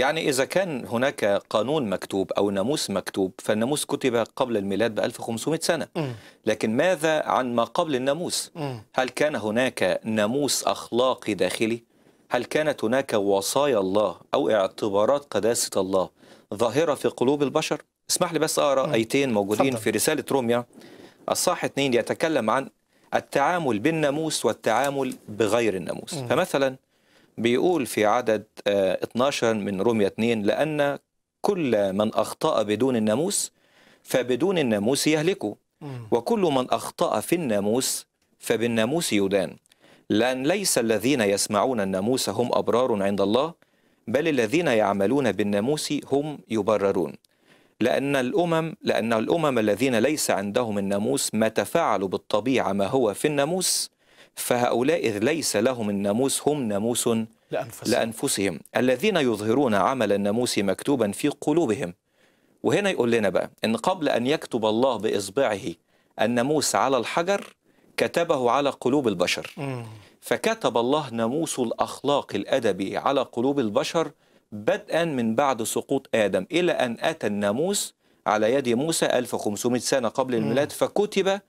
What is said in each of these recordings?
يعني إذا كان هناك قانون مكتوب أو ناموس مكتوب فالناموس كتب قبل الميلاد ب 1500 سنة لكن ماذا عن ما قبل الناموس هل كان هناك ناموس أخلاقي داخلي هل كانت هناك وصايا الله أو اعتبارات قداسة الله ظاهرة في قلوب البشر اسمح لي بس أقرأ أيتين موجودين في رسالة روميا الصاح اتنين يتكلم عن التعامل بالناموس والتعامل بغير الناموس فمثلا بيقول في عدد 12 آه، من رومية 2 لأن كل من أخطأ بدون الناموس فبدون الناموس يهلكه وكل من أخطأ في الناموس فبالناموس يدان لأن ليس الذين يسمعون الناموس هم أبرار عند الله بل الذين يعملون بالناموس هم يبررون لأن الأمم لأن الأمم الذين ليس عندهم الناموس ما تفعلوا بالطبيعة ما هو في الناموس فهؤلاء إذ ليس لهم الناموس هم ناموس لأنفسهم, لأنفسهم الذين يظهرون عمل الناموس مكتوبا في قلوبهم وهنا يقول لنا بقى إن قبل أن يكتب الله بإصبعه الناموس على الحجر كتبه على قلوب البشر فكتب الله ناموس الأخلاق الأدبي على قلوب البشر بدءا من بعد سقوط آدم إلى أن أتى الناموس على يد موسى 1500 سنة قبل الميلاد فكتب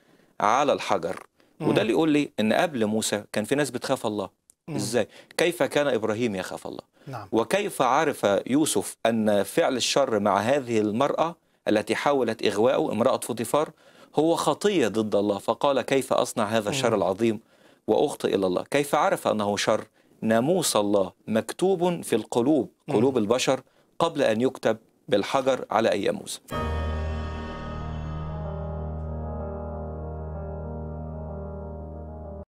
على الحجر وده اللي يقول لي ان قبل موسى كان في ناس بتخاف الله ازاي كيف كان ابراهيم يخاف الله نعم. وكيف عرف يوسف ان فعل الشر مع هذه المراه التي حاولت اغواءه امراه فوتيفار هو خطيه ضد الله فقال كيف اصنع هذا الشر العظيم واخطئ الى الله كيف عرف انه شر ناموس الله مكتوب في القلوب قلوب البشر قبل ان يكتب بالحجر على ايام موسى